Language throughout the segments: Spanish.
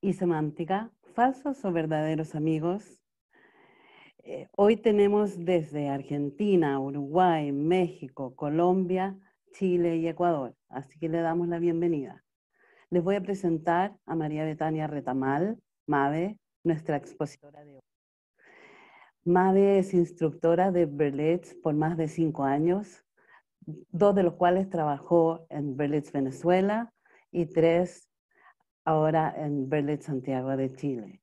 y semántica, falsos o verdaderos amigos. Eh, hoy tenemos desde Argentina, Uruguay, México, Colombia, Chile y Ecuador, así que le damos la bienvenida. Les voy a presentar a María Betania Retamal, Mave, nuestra expositora de hoy. Mave es instructora de Berlitz por más de cinco años, dos de los cuales trabajó en Berlitz, Venezuela, y tres ahora en Berlín, Santiago de Chile.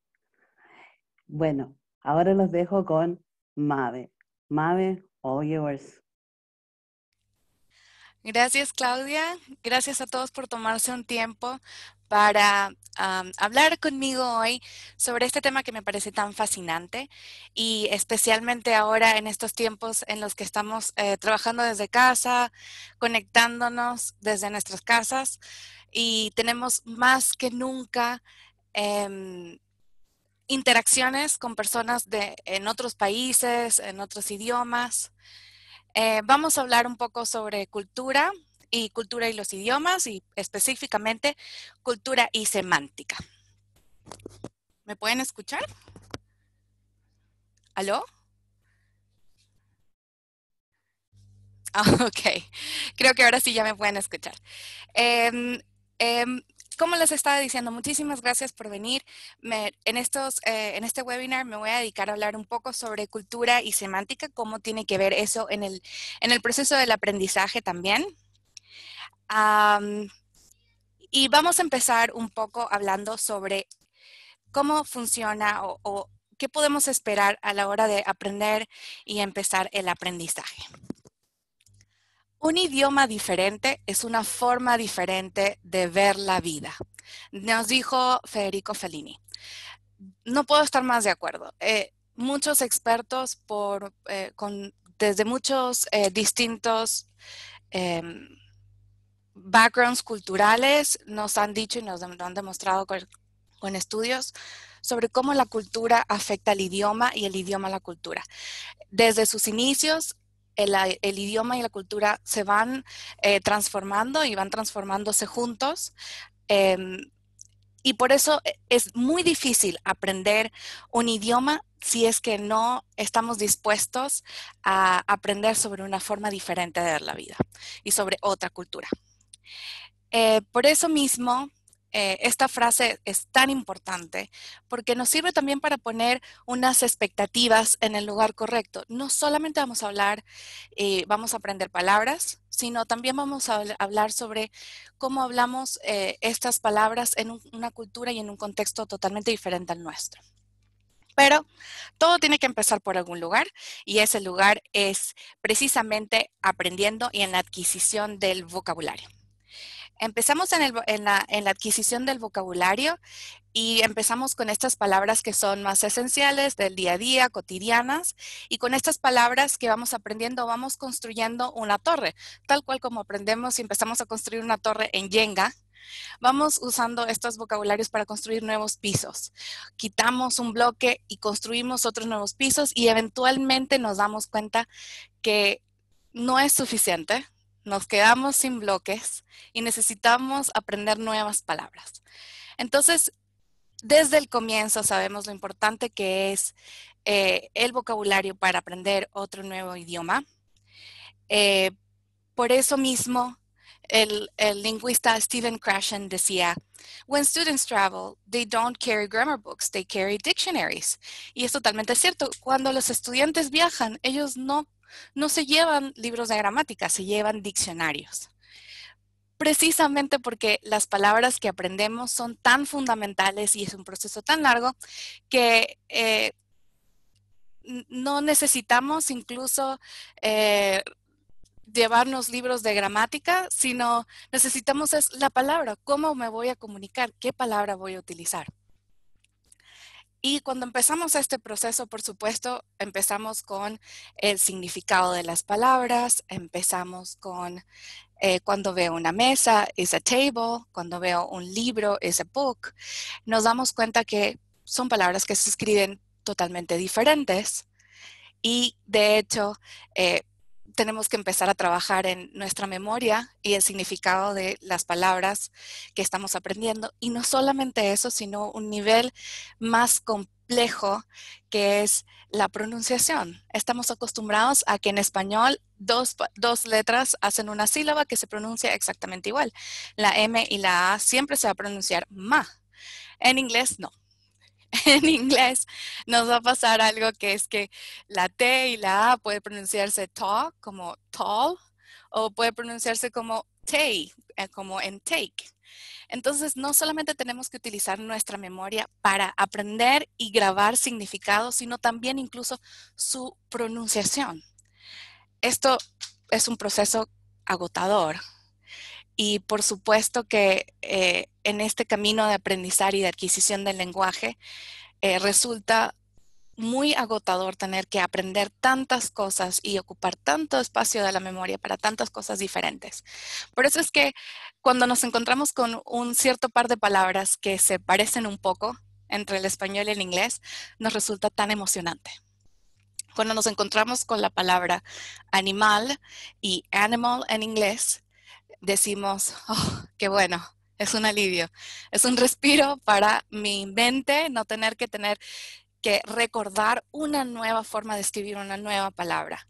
Bueno, ahora los dejo con Mave. Mave, all yours. Gracias, Claudia. Gracias a todos por tomarse un tiempo para hablar conmigo hoy sobre este tema que me parece tan fascinante y especialmente ahora en estos tiempos en los que estamos eh, trabajando desde casa, conectándonos desde nuestras casas y tenemos más que nunca em, interacciones con personas en otros países, en otros idiomas. Eh, vamos a hablar un poco sobre cultura, y cultura y los idiomas y específicamente cultura y semántica. ¿Me pueden escuchar? ¿Aló? Ah, ok, creo que ahora sí ya me pueden escuchar. Em, em, como les estaba diciendo, muchísimas gracias por venir. en, estos, eh, en este webinar me voy a dedicar a hablar un poco sobre cultura y semántica, cómo tiene que ver eso en el, en el proceso del aprendizaje también y vamos a empezar un poco hablando sobre cómo funciona o, qué podemos esperar a la hora de aprender y empezar el aprendizaje. Un idioma diferente es una forma diferente de ver la vida. Nos dijo Federico Fellini. No puedo estar más de acuerdo. Eh, muchos expertos por, eh, desde muchos eh, distintos em, backgrounds culturales nos han dicho y nos han demostrado con, estudios sobre cómo la cultura afecta al idioma y el idioma a la cultura. Desde sus inicios, el, idioma y la cultura se van eh, transformando y van transformándose juntos. Em, y por eso es muy difícil aprender un idioma si es que no estamos dispuestos a aprender sobre una forma diferente de ver la vida y sobre otra cultura. Eh, por eso mismo, eh, esta frase es tan importante porque nos sirve también para poner unas expectativas en el lugar correcto. No solamente vamos a hablar, y eh, vamos a aprender palabras, sino también vamos a hablar sobre cómo hablamos estas palabras en una cultura y en un contexto totalmente diferente al nuestro. Pero todo tiene que empezar por algún lugar y ese lugar es precisamente aprendiendo y en la adquisición del vocabulario. Empezamos en, la, adquisición del vocabulario y empezamos con estas palabras que son más esenciales del día a día, cotidianas, y con estas palabras que vamos aprendiendo, vamos construyendo una torre, tal cual como aprendemos y empezamos a construir una torre en Yenga, Vamos usando estos vocabularios para construir nuevos pisos. Quitamos un bloque y construimos otros nuevos pisos y eventualmente nos damos cuenta que no es suficiente, nos quedamos sin bloques y necesitamos aprender nuevas palabras. Entonces, desde el comienzo sabemos lo importante que es eh, el vocabulario para aprender otro nuevo idioma. Eh, por eso mismo, el, el, lingüista Stephen Krashen decía, When students travel, they don't carry grammar books, they carry dictionaries. Y es totalmente cierto. Cuando los estudiantes viajan, ellos no no se llevan libros de gramática, se llevan diccionarios. Precisamente porque las palabras que aprendemos son tan fundamentales y es un proceso tan largo que eh, no necesitamos incluso eh, llevarnos libros de gramática, sino necesitamos es la palabra, cómo me voy a comunicar, qué palabra voy a utilizar. Y cuando empezamos este proceso, por supuesto, empezamos con el significado de las palabras, empezamos con eh, cuando veo una mesa, is a table, cuando veo un libro, is a book, nos damos cuenta que son palabras que se escriben totalmente diferentes. Y de hecho, eh, tenemos que empezar a trabajar en nuestra memoria y el significado de las palabras que estamos aprendiendo. Y no solamente eso, sino un nivel más complejo que es la pronunciación. Estamos acostumbrados a que en español dos, letras hacen una sílaba que se pronuncia exactamente igual. La M y la A siempre se va a pronunciar ma. En inglés no en inglés nos va a pasar algo que es que la T y la A puede pronunciarse to como tall o puede pronunciarse como tay, eh, como en take. Entonces, no solamente tenemos que utilizar nuestra memoria para aprender y grabar significados, sino también incluso su pronunciación. Esto es un proceso agotador, y por supuesto que eh, en este camino de aprendizaje y de adquisición del lenguaje eh, resulta muy agotador tener que aprender tantas cosas y ocupar tanto espacio de la memoria para tantas cosas diferentes. Por eso es que cuando nos encontramos con un cierto par de palabras que se parecen un poco entre el español y el inglés, nos resulta tan emocionante. Cuando nos encontramos con la palabra animal y animal en inglés, decimos, oh, qué bueno, es un alivio, es un respiro para mi mente, no tener que tener que recordar una nueva forma de escribir una nueva palabra.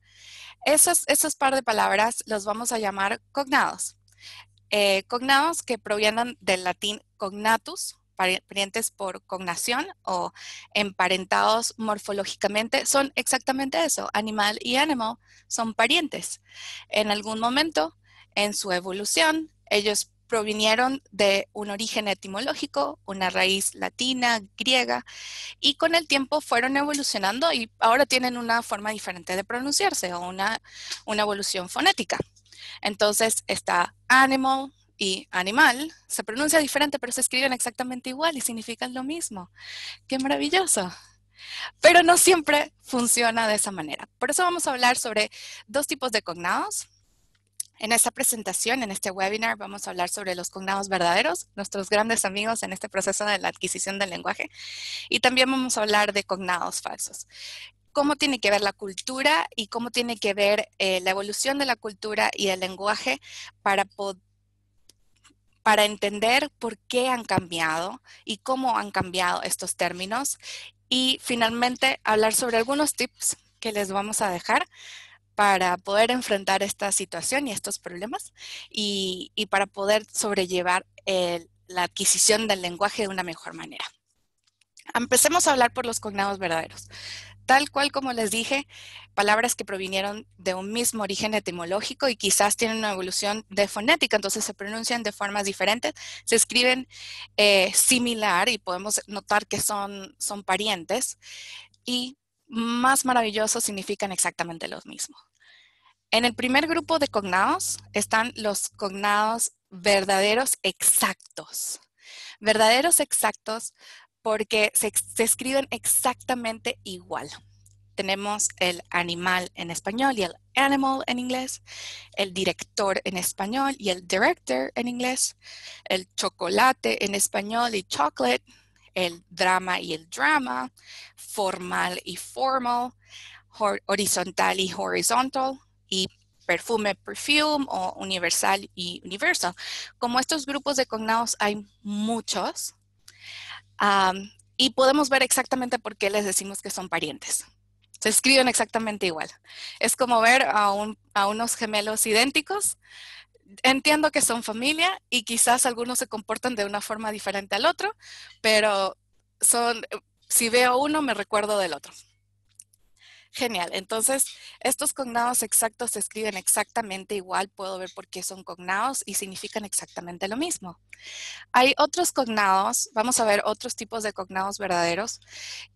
Esos, esos par de palabras los vamos a llamar cognados. Eh, cognados que provienen del latín cognatus, parientes por cognación o emparentados morfológicamente son exactamente eso. Animal y animal son parientes. En algún momento en su evolución. Ellos provinieron de un origen etimológico, una raíz latina, griega, y con el tiempo fueron evolucionando y ahora tienen una forma diferente de pronunciarse o una, una evolución fonética. Entonces está animal y animal, se pronuncia diferente, pero se escriben exactamente igual y significan lo mismo. ¡Qué maravilloso! Pero no siempre funciona de esa manera. Por eso vamos a hablar sobre dos tipos de cognados, en esta presentación, en este webinar, vamos a hablar sobre los cognados verdaderos, nuestros grandes amigos en este proceso de la adquisición del lenguaje, y también vamos a hablar de cognados falsos. Cómo tiene que ver la cultura y cómo tiene que ver eh, la evolución de la cultura y del lenguaje para para entender por qué han cambiado y cómo han cambiado estos términos. Y finalmente hablar sobre algunos tips que les vamos a dejar para poder enfrentar esta situación y estos problemas y, para poder sobrellevar la adquisición del lenguaje de una mejor manera. Empecemos a hablar por los cognados verdaderos. Tal cual como les dije, palabras que provinieron de un mismo origen etimológico y quizás tienen una evolución de fonética, entonces se pronuncian de formas diferentes, se escriben eh, similar y podemos notar que son, son parientes y más maravillosos significan exactamente lo mismo. En el primer grupo de cognados están los cognados verdaderos exactos. Verdaderos exactos porque se, se escriben exactamente igual. Tenemos el animal en español y el animal en inglés, el director en español y el director en inglés, el chocolate en español y chocolate el drama y el drama, formal y formal, horizontal y horizontal, y perfume, perfume o universal y universal. Como estos grupos de cognados hay muchos y podemos ver exactamente por qué les decimos que son parientes. Se escriben exactamente igual. Es como ver a, a unos gemelos idénticos entiendo que son familia y quizás algunos se comportan de una forma diferente al otro, pero son, eh, si veo uno, me recuerdo del otro. Genial. Entonces, estos cognados exactos se escriben exactamente igual. Puedo ver por qué son cognados y significan exactamente lo mismo. Hay otros cognados, vamos a ver otros tipos de cognados verdaderos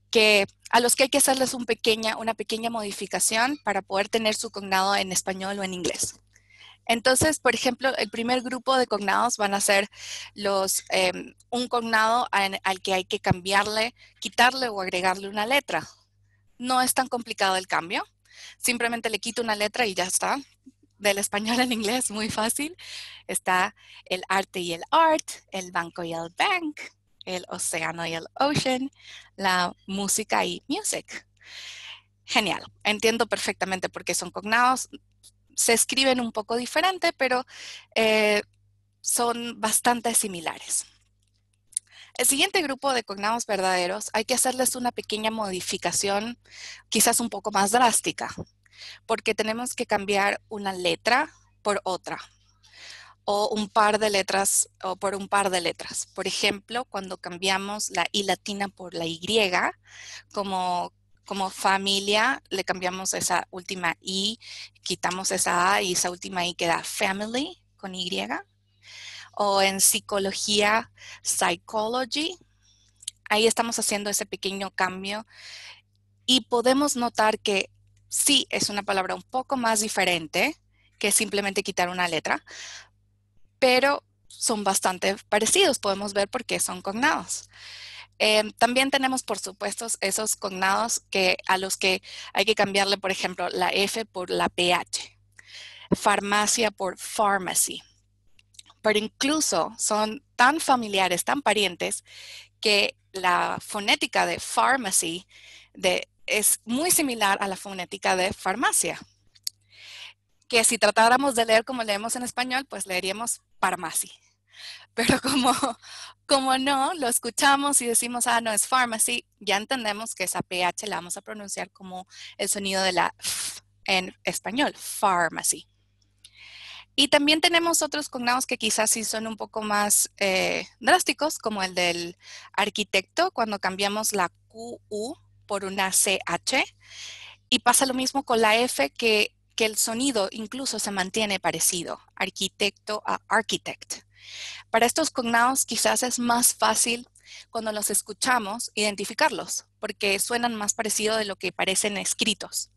que a los que hay que hacerles pequeña, una pequeña modificación para poder tener su cognado en español o en inglés. Entonces, por ejemplo, el primer grupo de cognados van a ser los, em, un cognado al, que hay que cambiarle, quitarle o agregarle una letra. No es tan complicado el cambio. Simplemente le quito una letra y ya está. Del español al inglés, muy fácil. Está el arte y el art, el banco y el bank, el océano y el ocean, la música y music. Genial, entiendo perfectamente por qué son cognados se escriben un poco diferente, pero eh, son bastante similares. El siguiente grupo de cognados verdaderos hay que hacerles una pequeña modificación, quizás un poco más drástica, porque tenemos que cambiar una letra por otra o un par de letras o por un par de letras. Por ejemplo, cuando cambiamos la i latina por la y, como como familia le cambiamos esa última I, quitamos esa A y esa última I queda family con Y. O en psicología, psychology. Ahí estamos haciendo ese pequeño cambio y podemos notar que sí es una palabra un poco más diferente que simplemente quitar una letra, pero son bastante parecidos, podemos ver por qué son cognados. Em, también tenemos, por supuesto, esos cognados que, a los que hay que cambiarle, por ejemplo, la F por la PH, farmacia por pharmacy. Pero incluso son tan familiares, tan parientes, que la fonética de pharmacy es muy similar a la fonética de farmacia. Que si tratáramos de leer como leemos en español, pues leeríamos pharmacy. Pero como, no, lo escuchamos y decimos, ah, no, es pharmacy, ya entendemos que esa PH la vamos a pronunciar como el sonido de la F en español, pharmacy. Y también tenemos otros cognados que quizás sí son un poco más eh, drásticos, como el del arquitecto, cuando cambiamos la QU por una CH. Y pasa lo mismo con la F, que, que el sonido incluso se mantiene parecido, arquitecto a architect. Para estos cognados quizás es más fácil cuando los escuchamos identificarlos, porque suenan más parecido de lo que parecen escritos.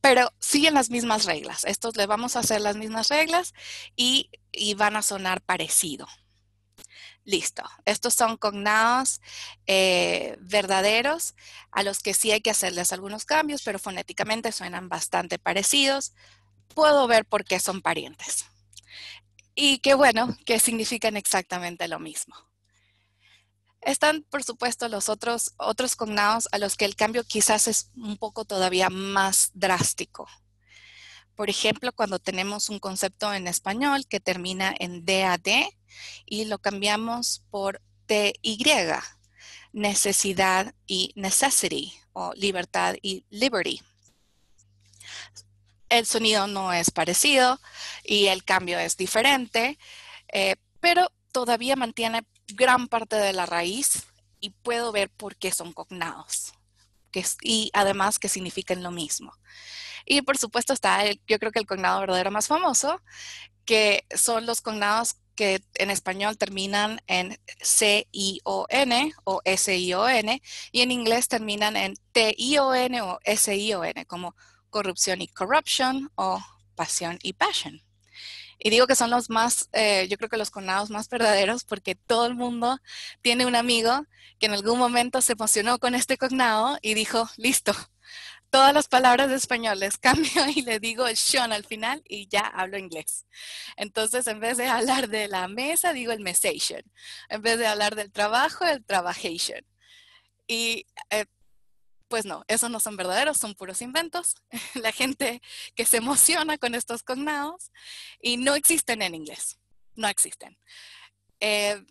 Pero siguen las mismas reglas. Estos le vamos a hacer las mismas reglas y, van a sonar parecido. Listo. Estos son cognados eh, verdaderos a los que sí hay que hacerles algunos cambios, pero fonéticamente suenan bastante parecidos. Puedo ver por qué son parientes y qué bueno, que significan exactamente lo mismo. Están, por supuesto, los otros, otros cognados a los que el cambio quizás es un poco todavía más drástico. Por ejemplo, cuando tenemos un concepto en español que termina en DAD y lo cambiamos por TY, necesidad y necessity, o libertad y liberty el sonido no es parecido y el cambio es diferente, eh, pero todavía mantiene gran parte de la raíz y puedo ver por qué son cognados y además que significan lo mismo. Y por supuesto está, el, yo creo que el cognado verdadero más famoso, que son los cognados que en español terminan en C-I-O-N o S-I-O-N y en inglés terminan en T-I-O-N o S-I-O-N, como corrupción y corruption o pasión y passion. Y digo que son los más, eh, yo creo que los conados más verdaderos porque todo el mundo tiene un amigo que en algún momento se emocionó con este cognado y dijo, listo, todas las palabras de español cambio y le digo el al final y ya hablo inglés. Entonces, en vez de hablar de la mesa, digo el mesation. En vez de hablar del trabajo, el trabajation. Y eh, pues no, esos no son verdaderos, son puros inventos. La gente que se emociona con estos cognados y no existen en inglés, no existen. Eh,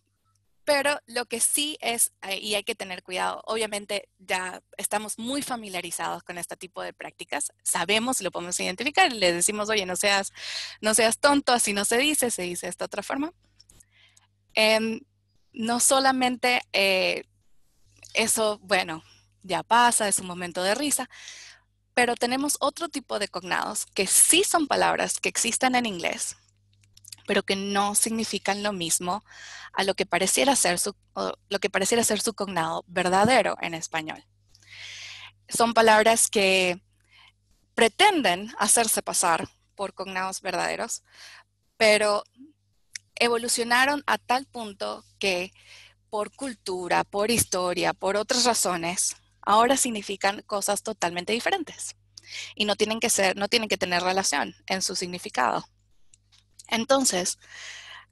pero lo que sí es, eh, y hay que tener cuidado, obviamente ya estamos muy familiarizados con este tipo de prácticas, sabemos, lo podemos identificar, le decimos, oye, no seas, no seas tonto, así no se dice, se dice de esta otra forma. Em, no solamente eh, eso, bueno, ya pasa, es un momento de risa. Pero tenemos otro tipo de cognados que sí son palabras que existen en inglés, pero que no significan lo mismo a lo que pareciera ser su, lo que pareciera ser su cognado verdadero en español. Son palabras que pretenden hacerse pasar por cognados verdaderos, pero evolucionaron a tal punto que por cultura, por historia, por otras razones, ahora significan cosas totalmente diferentes y no tienen que ser, no tienen que tener relación en su significado. Entonces,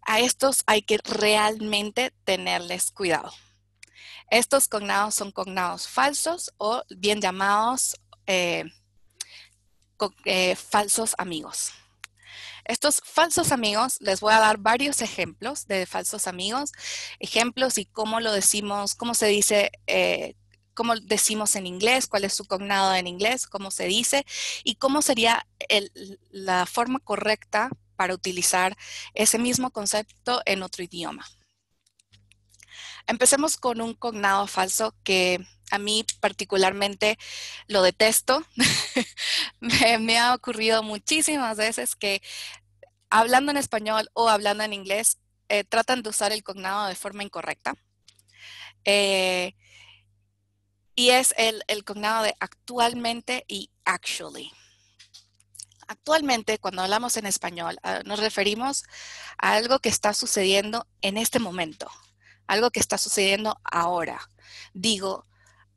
a estos hay que realmente tenerles cuidado. Estos cognados son cognados falsos o bien llamados eh, eh, falsos amigos. Estos falsos amigos, les voy a dar varios ejemplos de falsos amigos, ejemplos y cómo lo decimos, cómo se dice eh, cómo decimos en inglés, cuál es su cognado en inglés, cómo se dice y cómo sería la forma correcta para utilizar ese mismo concepto en otro idioma. Empecemos con un cognado falso que a mí particularmente lo detesto. me, ha ocurrido muchísimas veces que hablando en español o hablando en inglés eh, tratan de usar el cognado de forma incorrecta. Eh, y es el, el cognado de actualmente y actually. Actualmente, cuando hablamos en español, ah, nos referimos a algo que está sucediendo en este momento, algo que está sucediendo ahora. Digo,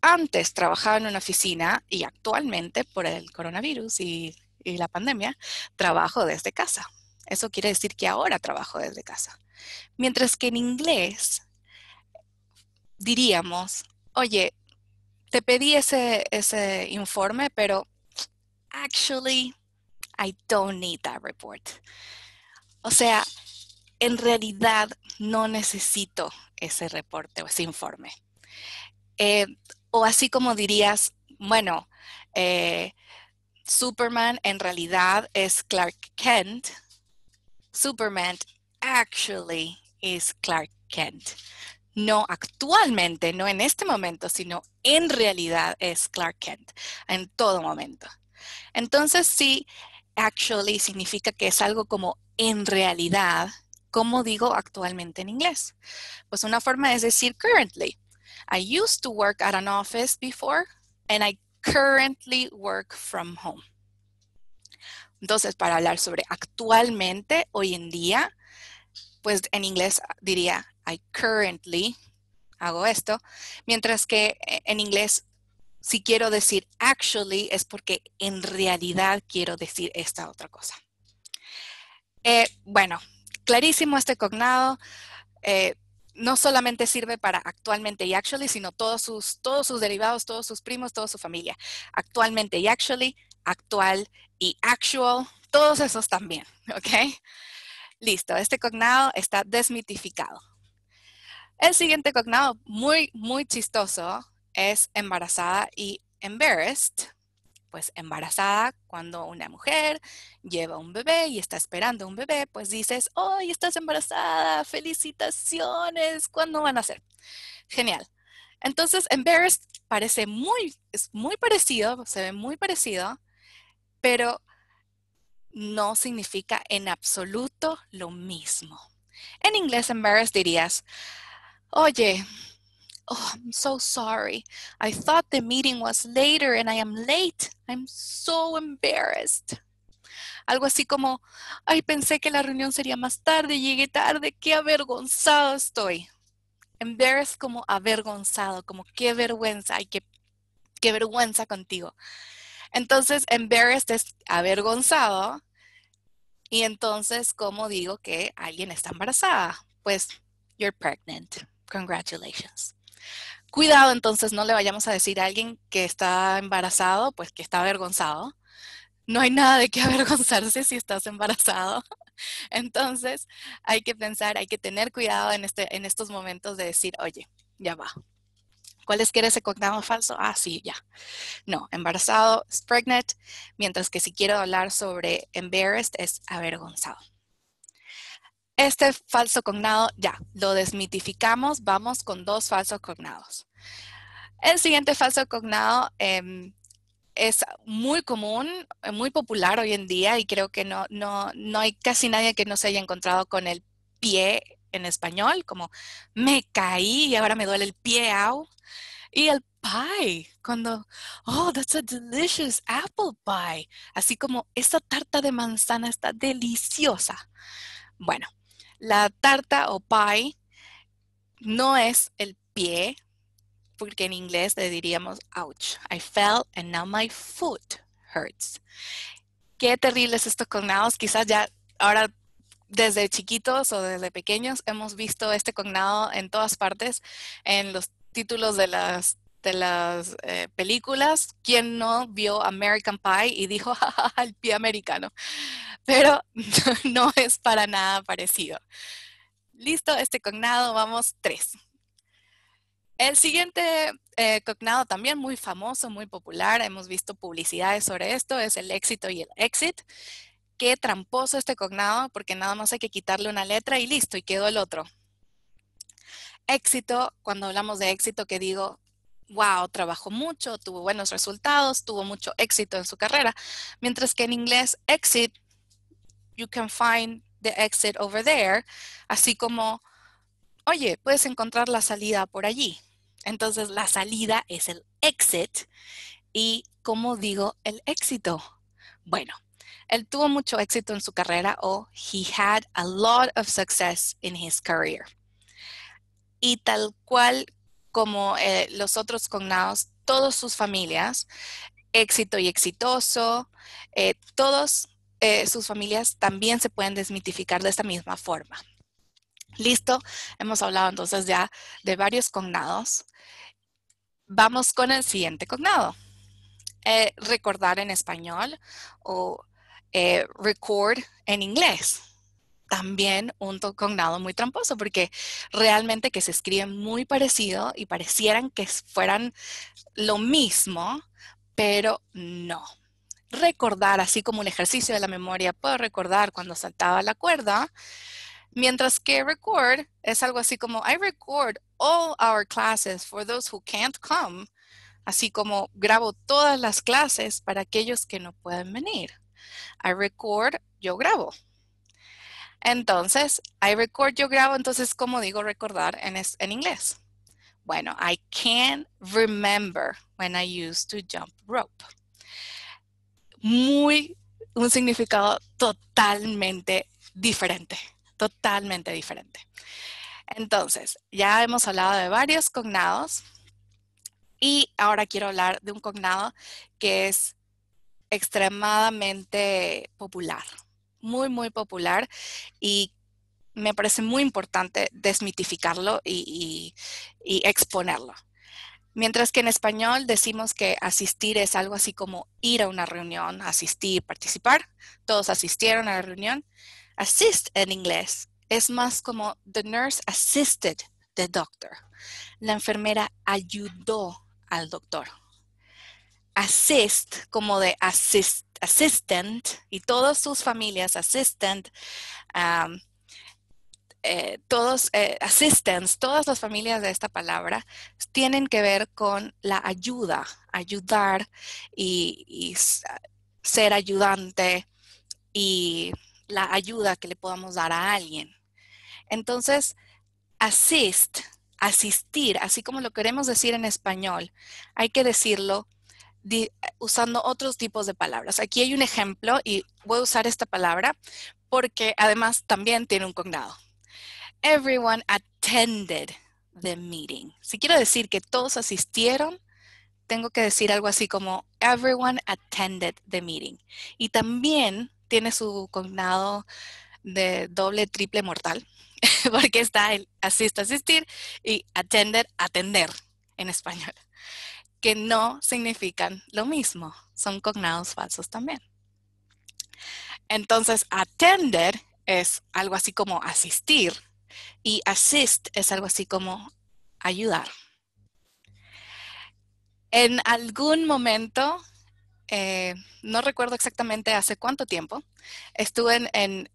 antes trabajaba en una oficina y actualmente, por el coronavirus y, y la pandemia, trabajo desde casa. Eso quiere decir que ahora trabajo desde casa. Mientras que en inglés diríamos, oye, te pedí ese, informe, pero actually, I don't need that report. O sea, en realidad no necesito ese reporte o ese informe. Eh, o así como dirías, bueno, eh, Superman en realidad es Clark Kent. Superman actually is Clark Kent no actualmente, no en este momento, sino en realidad es Clark Kent en todo momento. Entonces, sí, actually significa que es algo como en realidad, ¿Cómo digo actualmente en inglés. Pues una forma es decir currently. I used to work at an office before and I currently work from home. Entonces, para hablar sobre actualmente, hoy en día, pues en inglés diría I currently hago esto, mientras que eh, en inglés si quiero decir actually es porque en realidad quiero decir esta otra cosa. Eh, bueno, clarísimo este cognado. Eh, no solamente sirve para actualmente y actually, sino todos sus, todos sus derivados, todos sus primos, toda su familia. Actualmente y actually, actual y actual, todos esos también, ¿ok? Listo, este cognado está desmitificado. El siguiente cognado muy, muy chistoso es embarazada y embarrassed. Pues embarazada, cuando una mujer lleva un bebé y está esperando un bebé, pues dices, ¡ay, oh, estás embarazada! ¡Felicitaciones! ¿Cuándo van a ser? Genial. Entonces, embarrassed parece muy, es muy parecido, se ve muy parecido, pero no significa en absoluto lo mismo. En inglés, embarrassed dirías, Oye, oh, I'm so sorry. I thought the meeting was later and I am late. I'm so embarrassed. Algo así como, ay, pensé que la reunión sería más tarde, llegué tarde, qué avergonzado estoy. Embarrassed como avergonzado, como qué vergüenza, ay, qué, qué vergüenza contigo. Entonces, embarrassed es avergonzado. Y entonces, ¿cómo digo que alguien está embarazada? Pues, you're pregnant. Congratulations. Cuidado entonces, no le vayamos a decir a alguien que está embarazado, pues que está avergonzado. No hay nada de qué avergonzarse si estás embarazado. Entonces, hay que pensar, hay que tener cuidado en, este, en estos momentos de decir, oye, ya va. ¿Cuál es que era ese cognado falso? Ah, sí, ya. No, embarazado es pregnant, mientras que si quiero hablar sobre embarrassed es avergonzado. Este falso cognado ya lo desmitificamos, vamos con dos falsos cognados. El siguiente falso cognado em, es muy común, eh, muy popular hoy en día y creo que no, no, no hay casi nadie que no se haya encontrado con el pie en español, como me caí y ahora me duele el pie, Y el pie, cuando, oh, that's a delicious apple pie. Así como, esta tarta de manzana está deliciosa. Bueno, la tarta o pie no es el pie, porque en inglés le diríamos, ouch, I fell and now my foot hurts. Qué terribles estos cognados. Quizás ya ahora desde chiquitos o desde pequeños hemos visto este cognado en todas partes, en los títulos de las de las eh, películas, ¿quién no vio American Pie y dijo, jajaja, el pie americano? Pero no es para nada parecido. Listo, este cognado, vamos tres. El siguiente eh, cognado también muy famoso, muy popular, hemos visto publicidades sobre esto, es el éxito y el exit. Qué tramposo este cognado, porque nada más hay que quitarle una letra y listo, y quedó el otro. Éxito, cuando hablamos de éxito, que digo, wow, trabajó mucho, tuvo buenos resultados, tuvo mucho éxito en su carrera. Mientras que en inglés, exit, you can find the exit over there, así como, oye, puedes encontrar la salida por allí. Entonces, la salida es el exit. ¿Y cómo digo el éxito? Bueno, él tuvo mucho éxito en su carrera o he had a lot of success in his career. Y tal cual como eh, los otros cognados, todas sus familias, éxito y exitoso, Todas eh, todos eh, sus familias también se pueden desmitificar de esta misma forma. Listo, hemos hablado entonces ya de varios cognados. Vamos con el siguiente cognado. recordar en español o record en inglés también un tocognado muy tramposo, porque realmente que se escriben muy parecido y parecieran que fueran lo mismo, pero no. Recordar, así como un ejercicio de la memoria, puedo recordar cuando saltaba la cuerda, mientras que record es algo así como, I record all our classes for those who can't come, así como grabo todas las clases para aquellos que no pueden venir. I record, yo grabo. Entonces, I record, yo grabo, entonces, ¿cómo digo recordar en, en inglés? Bueno, I can remember when I used to jump rope. Muy, un significado totalmente diferente, totalmente diferente. Entonces, ya hemos hablado de varios cognados y ahora quiero hablar de un cognado que es extremadamente popular muy, muy popular y me parece muy importante desmitificarlo y, exponerlo. Mientras que en español decimos que asistir es algo así como ir a una reunión, asistir, participar. Todos asistieron a la reunión. Assist en inglés es más como the nurse assisted the doctor. La enfermera ayudó al doctor assist como de assist, assistant y todas sus familias, assistant, eh, todos, eh, assistants, todas las familias de esta palabra tienen que ver con la ayuda, ayudar y, y ser ayudante y la ayuda que le podamos dar a alguien. Entonces, assist, asistir, así como lo queremos decir en español, hay que decirlo usando otros tipos de palabras. Aquí hay un ejemplo y voy a usar esta palabra porque además también tiene un cognado. Everyone attended the meeting. Si quiero decir que todos asistieron, tengo que decir algo así como everyone attended the meeting. Y también tiene su cognado de doble, triple mortal, porque está el asist, asistir y atender, atender en español que no significan lo mismo, son cognados falsos también. Entonces, atender es algo así como asistir y assist es algo así como ayudar. En algún momento, eh, no recuerdo exactamente hace cuánto tiempo, estuve en, en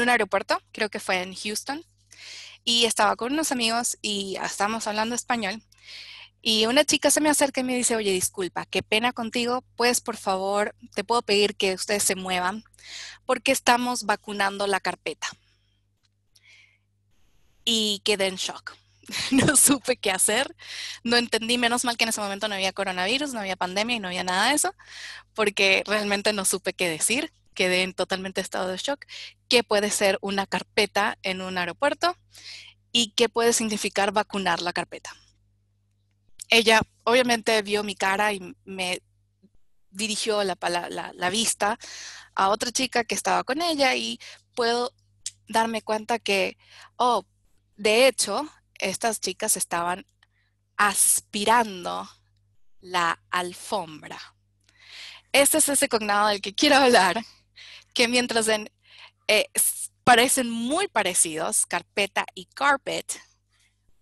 un aeropuerto, creo que fue en Houston, y estaba con unos amigos y estábamos hablando español y una chica se me acerca y me dice, oye, disculpa, qué pena contigo, pues por favor, te puedo pedir que ustedes se muevan porque estamos vacunando la carpeta. Y quedé en shock. No supe qué hacer, no entendí, menos mal que en ese momento no había coronavirus, no había pandemia y no había nada de eso, porque realmente no supe qué decir, quedé en totalmente estado de shock. ¿Qué puede ser una carpeta en un aeropuerto? ¿Y qué puede significar vacunar la carpeta? ella obviamente vio mi cara y me dirigió la, vista a otra chica que estaba con ella y puedo darme cuenta que, oh, de hecho, estas chicas estaban aspirando la alfombra. Este es ese cognado del que quiero hablar, que mientras eh, parecen muy parecidos, carpeta y carpet,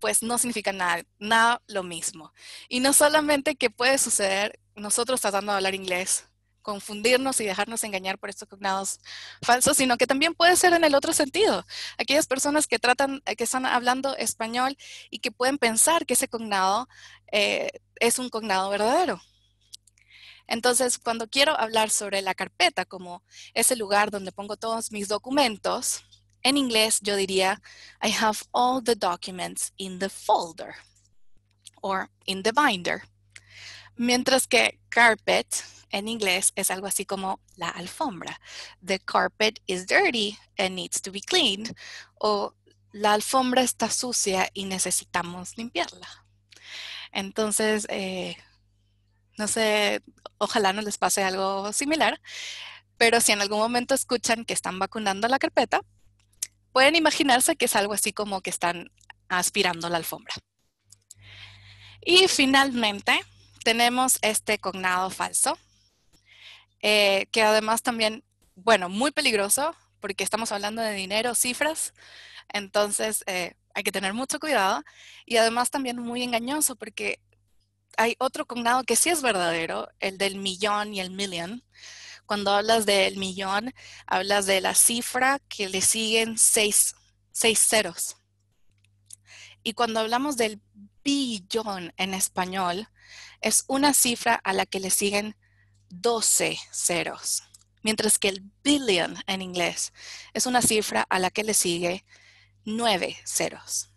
pues no significa nada, nada lo mismo. Y no solamente que puede suceder nosotros tratando de hablar inglés, confundirnos y dejarnos engañar por estos cognados falsos, sino que también puede ser en el otro sentido. Aquellas personas que tratan, eh, que están hablando español y que pueden pensar que ese cognado eh, es un cognado verdadero. Entonces, cuando quiero hablar sobre la carpeta como ese lugar donde pongo todos mis documentos, en inglés yo diría, I have all the documents in the folder or in the binder. Mientras que carpet en inglés es algo así como la alfombra. The carpet is dirty and needs to be cleaned. O la alfombra está sucia y necesitamos limpiarla. Entonces, eh, no sé, ojalá no les pase algo similar, pero si en algún momento escuchan que están vacunando la carpeta, Pueden imaginarse que es algo así como que están aspirando la alfombra. Y finalmente tenemos este cognado falso, eh, que además también, bueno, muy peligroso porque estamos hablando de dinero, cifras, entonces eh, hay que tener mucho cuidado y además también muy engañoso porque hay otro cognado que sí es verdadero, el del millón y el million, cuando hablas del millón, hablas de la cifra que le siguen seis, ceros. Y cuando hablamos del billón en español, es una cifra a la que le siguen 12 ceros, mientras que el billion en inglés es una cifra a la que le sigue nueve ceros.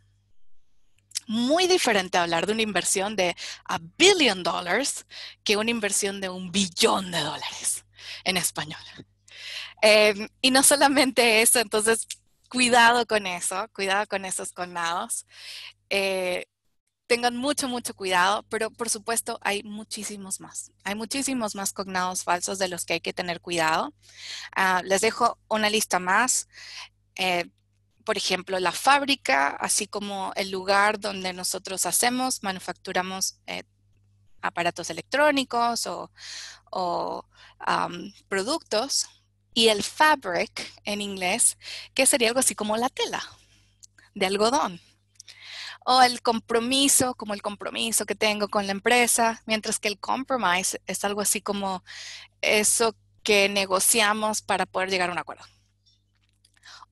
Muy diferente hablar de una inversión de a billion dollars que una inversión de un billón de dólares en español. Em, y no solamente eso, entonces cuidado con eso, cuidado con esos cognados. Eh, tengan mucho, mucho cuidado, pero por supuesto hay muchísimos más. Hay muchísimos más cognados falsos de los que hay que tener cuidado. Ah, les dejo una lista más. Eh, por ejemplo, la fábrica, así como el lugar donde nosotros hacemos, manufacturamos eh, aparatos electrónicos o, productos, y el fabric en inglés, que sería algo así como la tela de algodón. O el compromiso, como el compromiso que tengo con la empresa, mientras que el compromise es algo así como eso que negociamos para poder llegar a un acuerdo.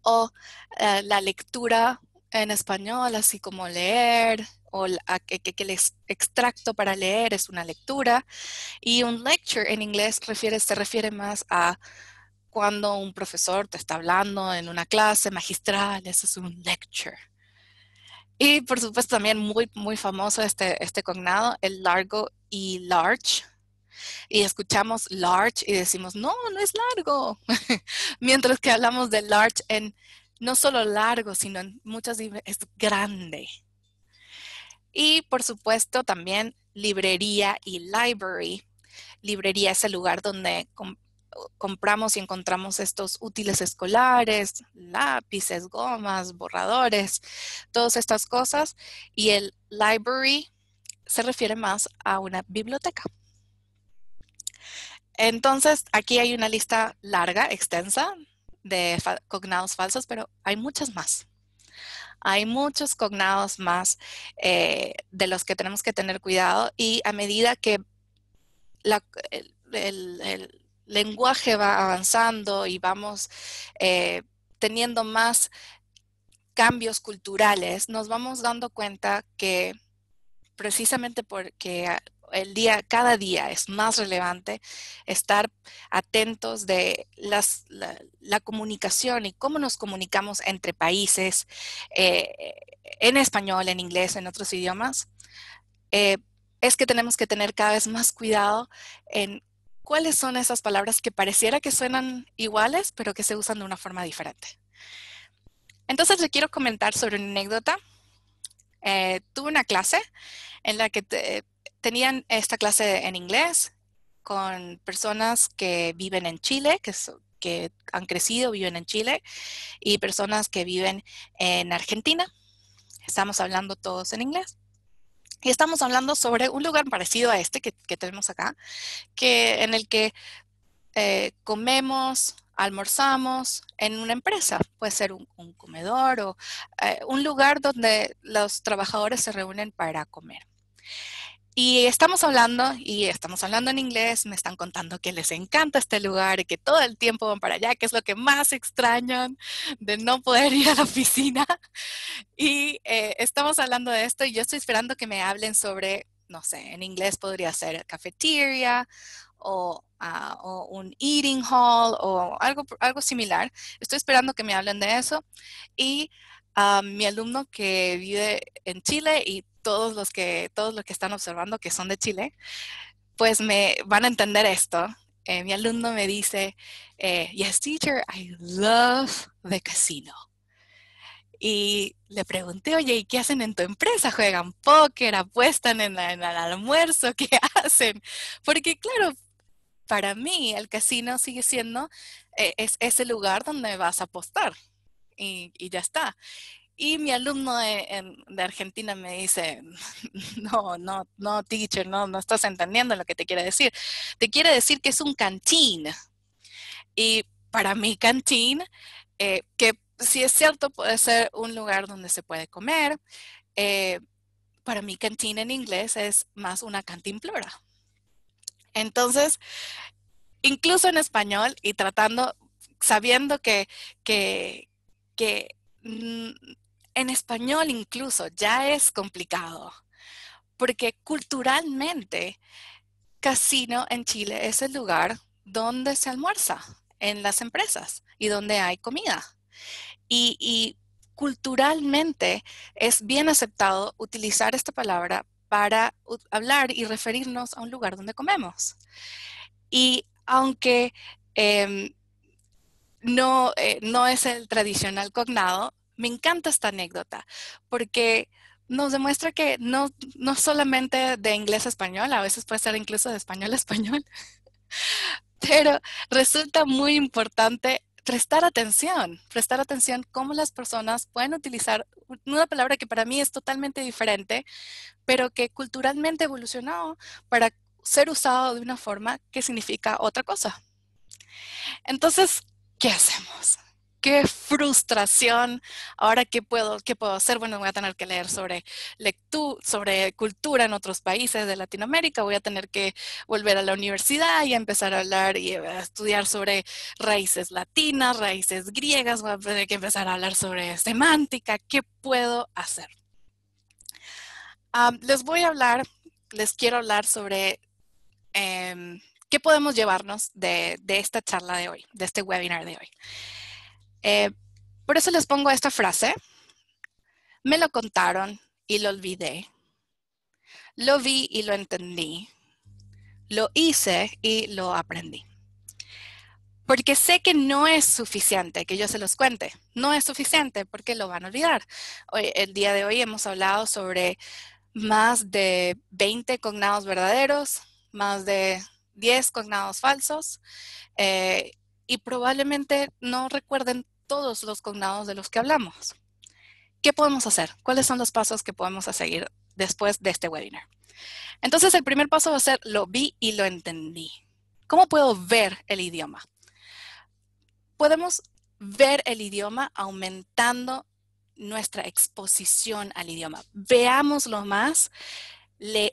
O eh, la lectura en español, así como leer o que, que, el extracto para leer es una lectura. Y un lecture en inglés se refiere más a cuando un profesor te está hablando en una clase magistral, eso es un lecture. Y por supuesto también muy, muy famoso este, este cognado, el largo y large, y escuchamos large y decimos, no, no es largo. Mientras que hablamos de large en no solo largo, sino en muchas es grande. Y por supuesto también librería y library. Librería es el lugar donde compramos y encontramos estos útiles escolares, lápices, gomas, borradores, todas estas cosas. Y el library se refiere más a una biblioteca. Entonces, aquí hay una lista larga, extensa, de cognados falsos, pero hay muchas más. Hay muchos cognados más eh, de los que tenemos que tener cuidado y a medida que el, lenguaje va avanzando y vamos eh, teniendo más cambios culturales, nos vamos dando cuenta que precisamente porque el día, cada día es más relevante estar atentos de la, comunicación y cómo nos comunicamos entre países eh, en español, en inglés, en otros idiomas. Eh, es que tenemos que tener cada vez más cuidado en cuáles son esas palabras que pareciera que suenan iguales, pero que se usan de una forma diferente. Entonces, le quiero comentar sobre una anécdota. Eh, tuve una clase en la que tenían esta clase en inglés con personas que viven en Chile, que, han crecido, viven en Chile, y personas que viven en Argentina. Estamos hablando todos en inglés. Y estamos hablando sobre un lugar parecido a este que, tenemos acá, que, en el que eh, comemos, almorzamos en una empresa. Puede ser un, comedor o eh, un lugar donde los trabajadores se reúnen para comer. Y estamos hablando, y estamos hablando en inglés, me están contando que les encanta este lugar, y que todo el tiempo van para allá, que es lo que más extrañan de no poder ir a la oficina. Y eh, estamos hablando de esto y yo estoy esperando que me hablen sobre, no sé, en inglés podría ser cafetería o, ah, o, un eating hall o algo, algo similar. Estoy esperando que me hablen de eso. Y mi alumno que vive en Chile y todos los que, todos los que están observando que son de Chile, pues me van a entender esto. Eh, mi alumno me dice, eh, yes teacher, I love the casino. Y le pregunté, oye, ¿y qué hacen en tu empresa? ¿Juegan póker? ¿Apuestan en, el almuerzo? ¿Qué hacen? Porque claro, para mí el casino sigue siendo, eh, es ese lugar donde vas a apostar y, ya está. Y mi alumno de, Argentina me dice, no, no, no, teacher, no, no estás entendiendo lo que te quiere decir. Te quiere decir que es un cantín. Y para mí cantín, eh, que si es cierto puede ser un lugar donde se puede comer, eh, para mí cantín en inglés es más una cantimplora. Entonces, incluso en español y tratando, sabiendo que, que que mm, en español incluso ya es complicado, porque culturalmente casino en Chile es el lugar donde se almuerza en las empresas y donde hay comida. Y, culturalmente es bien aceptado utilizar esta palabra para hablar y referirnos a un lugar donde comemos. Y aunque em, no, eh, no es el tradicional cognado. Me encanta esta anécdota porque nos demuestra que no, no solamente de inglés a español, a veces puede ser incluso de español a español, pero resulta muy importante prestar atención, prestar atención cómo las personas pueden utilizar una palabra que para mí es totalmente diferente, pero que culturalmente evolucionó para ser usado de una forma que significa otra cosa. Entonces, ¿qué hacemos? qué frustración. Ahora qué puedo, qué puedo hacer? Bueno, voy a tener que leer sobre lectura, sobre cultura en otros países de Latinoamérica. Voy a tener que volver a la universidad y empezar a hablar y a estudiar sobre raíces latinas, raíces griegas. Voy a tener que empezar a hablar sobre semántica. ¿Qué puedo hacer? les voy a hablar, les quiero hablar sobre em, podemos llevarnos de, esta charla de hoy, de este webinar de hoy? Eh, por eso les pongo esta frase. Me lo contaron y lo olvidé. Lo vi y lo entendí. Lo hice y lo aprendí. Porque sé que no es suficiente que yo se los cuente. No es suficiente porque lo van a olvidar. el día de hoy hemos hablado sobre más de 20 cognados verdaderos, más de 10 cognados falsos eh, y probablemente no recuerden todos los cognados de los que hablamos. ¿Qué podemos hacer? ¿Cuáles son los pasos que podemos seguir después de este webinar? Entonces, el primer paso va a ser lo vi y lo entendí. ¿Cómo puedo ver el idioma? Podemos ver el idioma aumentando nuestra exposición al idioma. Veámoslo más le,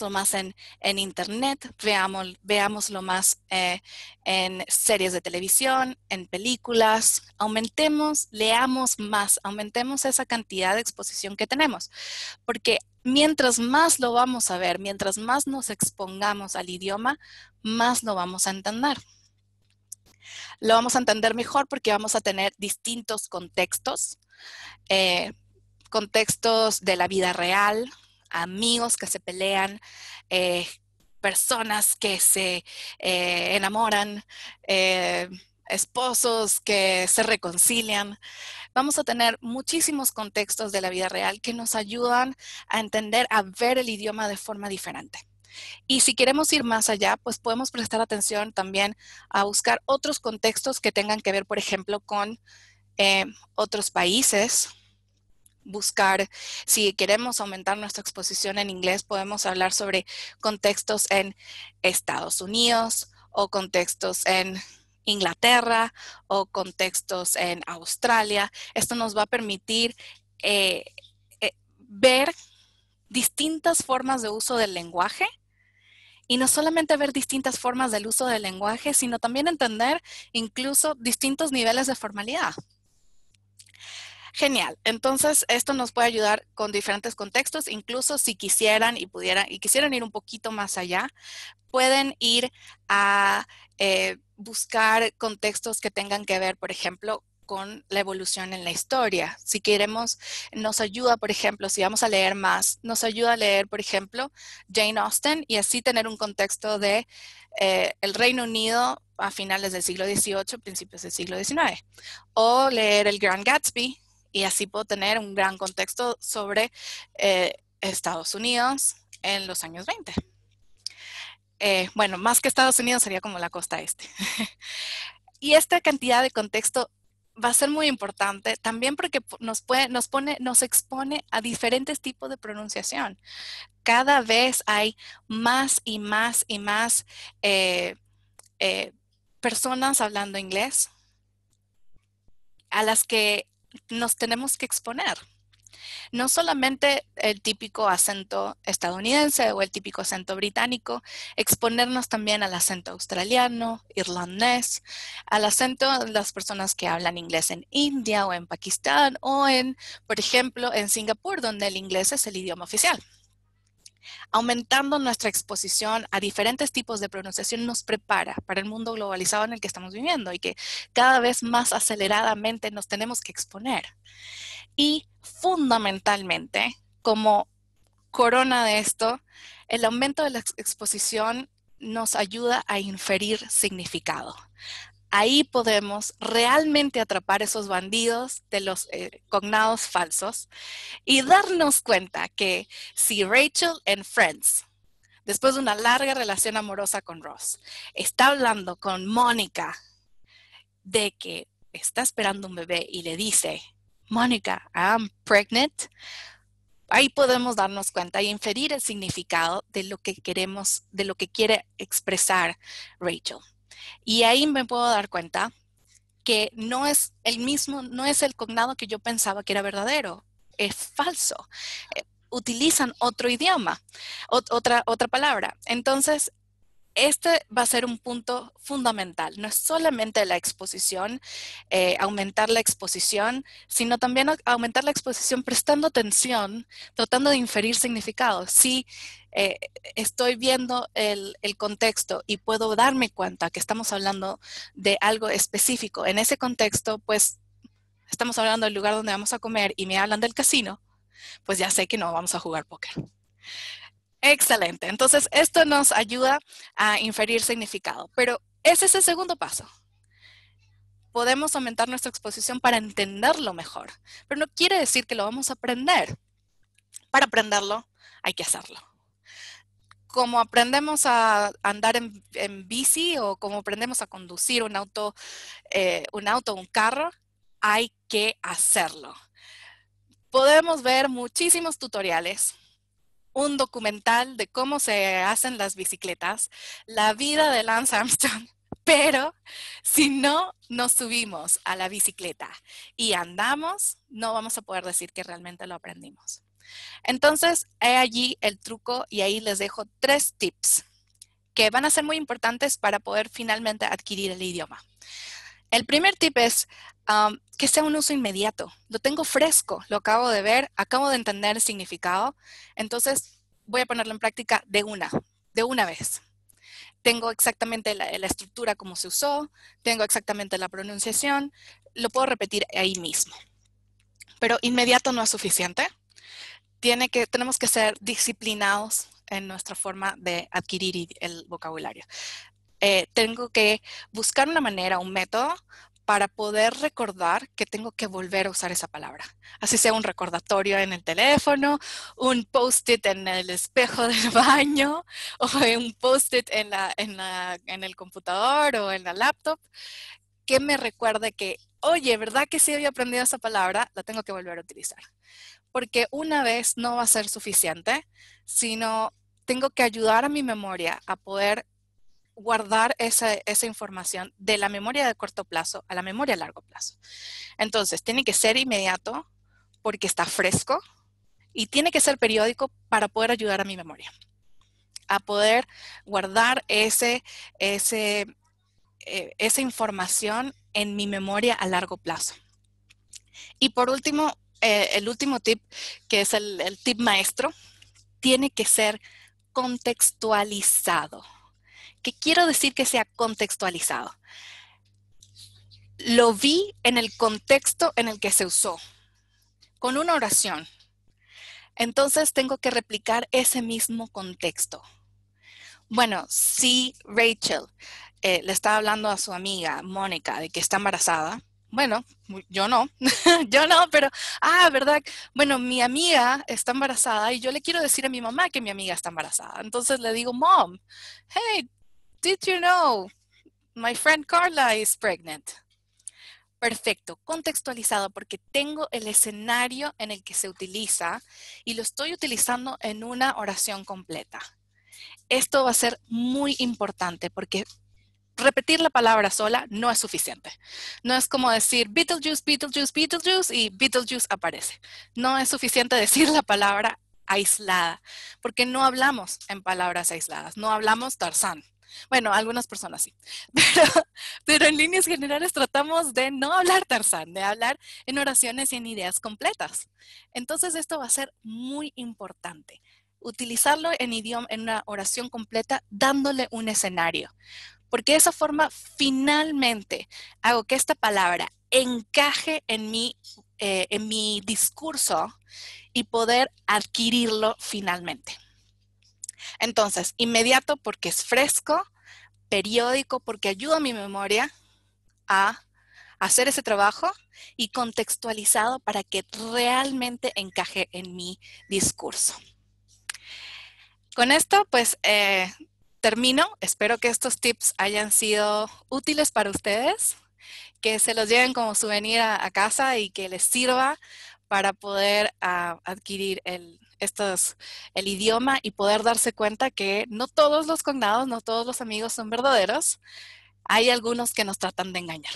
lo más en, internet, veamos, lo más eh, en series de televisión, en películas, aumentemos, leamos más, aumentemos esa cantidad de exposición que tenemos, porque mientras más lo vamos a ver, mientras más nos expongamos al idioma, más lo vamos a entender. Lo vamos a entender mejor porque vamos a tener distintos contextos, eh, contextos de la vida real, amigos que se pelean, eh, personas que se eh, enamoran, eh, esposos que se reconcilian. Vamos a tener muchísimos contextos de la vida real que nos ayudan a entender, a ver el idioma de forma diferente. Y si queremos ir más allá, pues podemos prestar atención también a buscar otros contextos que tengan que ver, por ejemplo, con otros países, buscar, si queremos aumentar nuestra exposición en inglés, podemos hablar sobre contextos en Estados Unidos o contextos en Inglaterra o contextos en Australia. Esto nos va a permitir eh, eh, ver distintas formas de uso del lenguaje y no solamente ver distintas formas del uso del lenguaje, sino también entender incluso distintos niveles de formalidad. Genial. Entonces, esto nos puede ayudar con diferentes contextos, incluso si quisieran y pudieran y quisieran ir un poquito más allá, pueden ir a eh, buscar contextos que tengan que ver, por ejemplo, con la evolución en la historia. Si queremos, nos ayuda, por ejemplo, si vamos a leer más, nos ayuda a leer, por ejemplo, Jane Austen y así tener un contexto de eh, el Reino Unido a finales del siglo XVIII, principios del siglo XIX. O leer el Grand Gatsby y así puedo tener un gran contexto sobre eh, Estados Unidos en los años 20. Eh, bueno, más que Estados Unidos sería como la costa este. y esta cantidad de contexto va a ser muy importante también porque nos, nos, pone, nos expone a diferentes tipos de pronunciación. Cada vez hay más y más y más eh, personas hablando inglés a las que nos tenemos que exponer. No solamente el típico acento estadounidense o el típico acento británico, exponernos también al acento australiano, irlandés, al acento de las personas que hablan inglés en India o en Pakistán o en, por ejemplo, en Singapur, donde el inglés es el idioma oficial. Aumentando nuestra exposición a diferentes tipos de pronunciación nos prepara para el mundo globalizado en el que estamos viviendo y que cada vez más aceleradamente nos tenemos que exponer. Y fundamentalmente, como corona de esto, el aumento de la exposición nos ayuda a inferir significado, ahí podemos realmente atrapar esos bandidos de los eh, cognados falsos y darnos cuenta que si Rachel en Friends, después de una larga relación amorosa con Ross, está hablando con Mónica de que está esperando un bebé y le dice, Mónica, I'm pregnant, ahí podemos darnos cuenta y inferir el significado de lo que queremos, de lo que quiere expresar Rachel. Y ahí me puedo dar cuenta que no es el mismo, no es el cognado que yo pensaba que era verdadero, es falso. Eh, utilizan otro idioma, otra, otra palabra. Entonces, este va a ser un punto fundamental. No es solamente la exposición, eh, aumentar la exposición, sino también aumentar la exposición prestando atención, tratando de inferir significado. Si eh, estoy viendo el, el, contexto y puedo darme cuenta que estamos hablando de algo específico, en ese contexto, pues estamos hablando del lugar donde vamos a comer y me hablan del casino, pues ya sé que no vamos a jugar póker. Excelente. Entonces, esto nos ayuda a inferir significado, pero ese es el segundo paso. Podemos aumentar nuestra exposición para entenderlo mejor, pero no quiere decir que lo vamos a aprender. Para aprenderlo hay que hacerlo. Como aprendemos a andar en, bici o como aprendemos a conducir un auto, eh, un auto, un carro, hay que hacerlo. Podemos ver muchísimos tutoriales un documental de cómo se hacen las bicicletas, la vida de Lance Armstrong, pero si no nos subimos a la bicicleta y andamos, no vamos a poder decir que realmente lo aprendimos. Entonces, he allí el truco y ahí les dejo tres tips que van a ser muy importantes para poder finalmente adquirir el idioma. El primer tip es que sea un uso inmediato. Lo tengo fresco, lo acabo de ver, acabo de entender el significado, entonces voy a ponerlo en práctica de una, de una vez. Tengo exactamente la, estructura como se usó, tengo exactamente la pronunciación, lo puedo repetir ahí mismo. Pero inmediato no es suficiente. Tiene que, tenemos que ser disciplinados en nuestra forma de adquirir el vocabulario. Eh, tengo que buscar una manera, un método para poder recordar que tengo que volver a usar esa palabra. Así sea un recordatorio en el teléfono, un post-it en el espejo del baño o un post-it en, la, en, la, en el computador o en la laptop, que me recuerde que, oye, ¿verdad que sí había aprendido esa palabra? La tengo que volver a utilizar. Porque una vez no va a ser suficiente, sino tengo que ayudar a mi memoria a poder guardar esa, información de la memoria de corto plazo a la memoria a largo plazo. Entonces, tiene que ser inmediato porque está fresco y tiene que ser periódico para poder ayudar a mi memoria, a poder guardar ese, ese, eh, esa información en mi memoria a largo plazo. Y por último, eh, el último tip, que es el tip maestro, tiene que ser contextualizado que quiero decir que sea contextualizado. Lo vi en el contexto en el que se usó, con una oración. Entonces tengo que replicar ese mismo contexto. Bueno, si Rachel eh, le estaba hablando a su amiga Mónica de que está embarazada, bueno, yo no, yo no, pero, ah, ¿verdad? Bueno, mi amiga está embarazada y yo le quiero decir a mi mamá que mi amiga está embarazada. Entonces le digo, mom, hey, Did you know? My friend Carla is pregnant. Perfecto, contextualizado porque tengo el escenario en el que se utiliza y lo estoy utilizando en una oración completa. Esto va a ser muy importante porque repetir la palabra sola no es suficiente. No es como decir Beetlejuice, Beetlejuice, Beetlejuice y Beetlejuice aparece. No es suficiente decir la palabra aislada porque no hablamos en palabras aisladas, no hablamos Tarzán, bueno, algunas personas sí, pero, en líneas generales tratamos de no hablar Tarzán, de hablar en oraciones y en ideas completas. Entonces esto va a ser muy importante, utilizarlo en, idioma, en una oración completa dándole un escenario, porque de esa forma finalmente hago que esta palabra encaje en mi eh, discurso y poder adquirirlo finalmente. Entonces, inmediato porque es fresco, periódico porque ayuda a mi memoria a hacer ese trabajo y contextualizado para que realmente encaje en mi discurso. Con esto, pues eh, termino. Espero que estos tips hayan sido útiles para ustedes, que se los lleven como souvenir a, casa y que les sirva para poder ah, adquirir el, es el idioma y poder darse cuenta que no todos los condados, no todos los amigos son verdaderos. Hay algunos que nos tratan de engañar.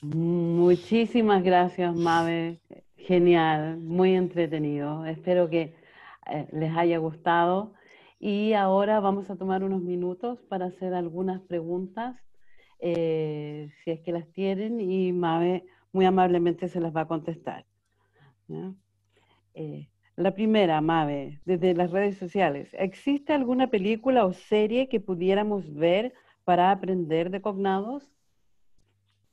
Muchísimas gracias, Mabe. Genial, muy entretenido. Espero que eh, les haya gustado. Y ahora vamos a tomar unos minutos para hacer algunas preguntas eh, si es que las tienen, y Mabe muy amablemente se las va a contestar. Eh, la primera, Mabe, desde las redes sociales, ¿existe alguna película o serie que pudiéramos ver para aprender de cognados?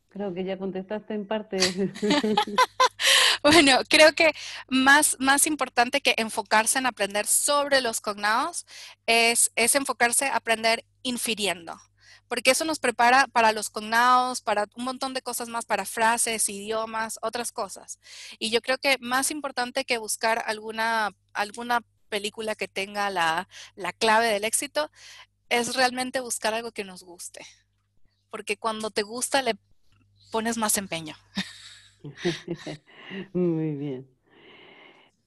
Creo que ya contestaste en parte. bueno, creo que más, más importante que enfocarse en aprender sobre los cognados es, es enfocarse a aprender infiriendo porque eso nos prepara para los cognados, para un montón de cosas más, para frases, idiomas, otras cosas. Y yo creo que más importante que buscar alguna, alguna película que tenga la, la clave del éxito, es realmente buscar algo que nos guste, porque cuando te gusta le pones más empeño. Muy bien.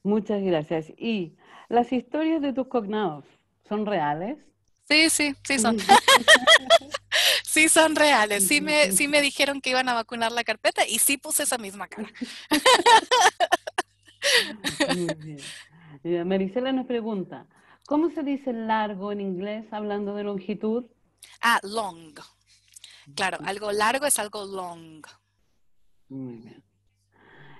Muchas gracias. ¿Y las historias de tus cognados son reales? Sí, sí, sí son. sí son reales. Sí me, sí me dijeron que iban a vacunar la carpeta y sí puse esa misma cara. Eh, Marisela nos pregunta, ¿cómo se dice largo en inglés hablando de longitud? Ah, long. Claro, algo largo es algo long. Muy bien.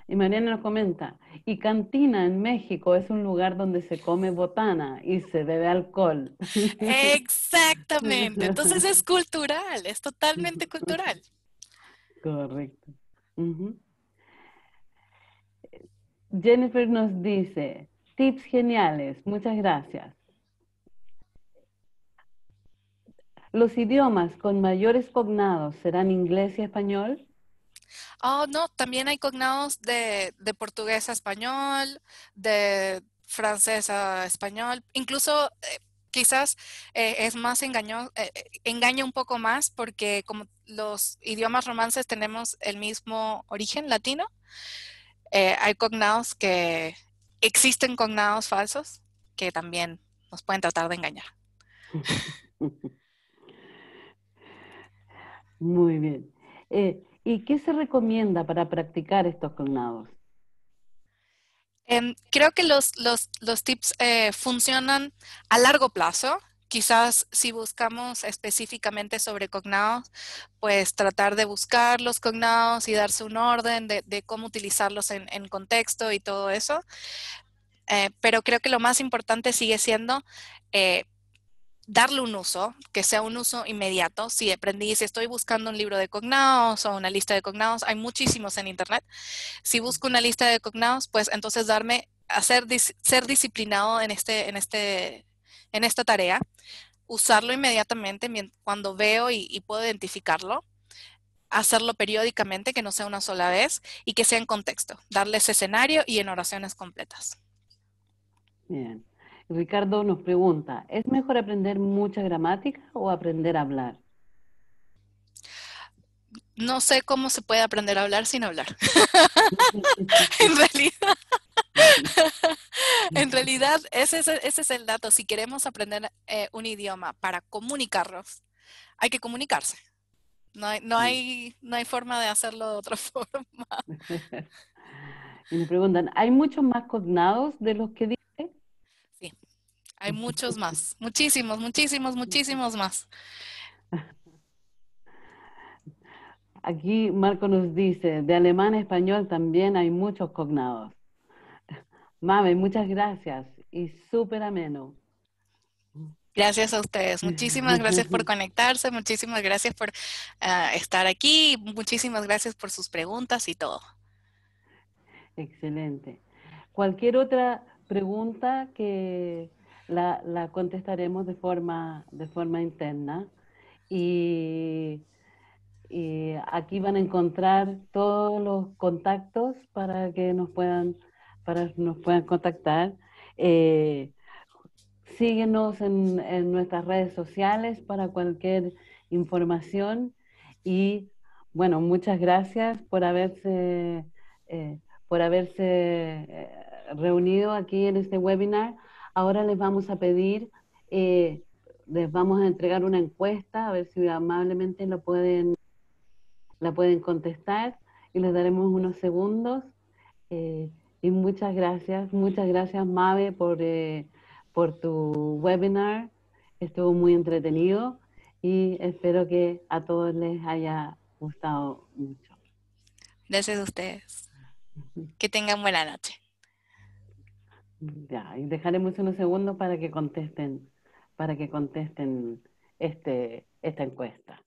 Y Mariana nos comenta, y cantina en México es un lugar donde se come botana y se bebe alcohol. Exactamente, entonces es cultural, es totalmente cultural. Correcto. Jennifer nos dice, tips geniales, muchas gracias. Los idiomas con mayores cognados serán inglés y español. Oh, no, también hay cognados de, de portugués a español, de francés a español, incluso... Eh, quizás eh, es más engaño, eh, engaña un poco más porque como los idiomas romances tenemos el mismo origen latino, hay cognados que existen cognados falsos que también nos pueden tratar de engañar. Muy bien. ¿Y qué se recomienda para practicar estos cognados? Em, creo que los, tips eh, funcionan a largo plazo. Quizás si buscamos específicamente sobre cognados, pues tratar de buscar los cognados y darse un orden de, cómo utilizarlos en, contexto y todo eso. Eh, pero creo que lo más importante sigue siendo eh, darle un uso, que sea un uso inmediato. Si aprendí, si estoy buscando un libro de cognados o una lista de cognados, hay muchísimos en internet. Si busco una lista de cognados, pues entonces darme, hacer, ser disciplinado en, este, en, este, en esta tarea, usarlo inmediatamente cuando veo y, puedo identificarlo hacerlo periódicamente, que no sea una sola vez, y que sea en contexto, darles escenario y en oraciones completas. Bien. Ricardo nos pregunta, ¿es mejor aprender mucha gramática o aprender a hablar? No sé cómo se puede aprender a hablar sin hablar. en realidad. ese es, el, dato. Si queremos aprender eh, un idioma para comunicarnos, hay que comunicarse. No hay, forma de hacerlo de otra forma. y me preguntan, ¿hay muchos más cognados de los que dice? Sí, hay muchos más, muchísimos, muchísimos, muchísimos más. Aquí Marco nos dice, de alemán a español también hay muchos cognados. Mame, muchas gracias y súper ameno. Gracias a ustedes. Muchísimas gracias por conectarse, muchísimas gracias por ah, estar aquí, muchísimas gracias por sus preguntas y todo. Excelente. Cualquier otra pregunta que la, contestaremos de forma, de forma interna y, aquí van a encontrar todos los contactos para que nos puedan, para nos puedan contactar. Eh, síguenos en, en nuestras redes sociales para cualquier información y bueno, muchas gracias por haberse, eh, por haberse eh, reunido aquí en este webinar. Ahora les vamos a pedir, eh, les vamos a entregar una encuesta, a ver si amablemente lo pueden, la pueden contestar y les daremos unos segundos. Eh, y muchas gracias, muchas gracias Mabe por, eh, por tu webinar, estuvo muy entretenido y espero que a todos les haya gustado mucho. Gracias a ustedes. Que tengan buena noche. Ya, y dejaremos unos segundos para que contesten, para que contesten este, esta encuesta.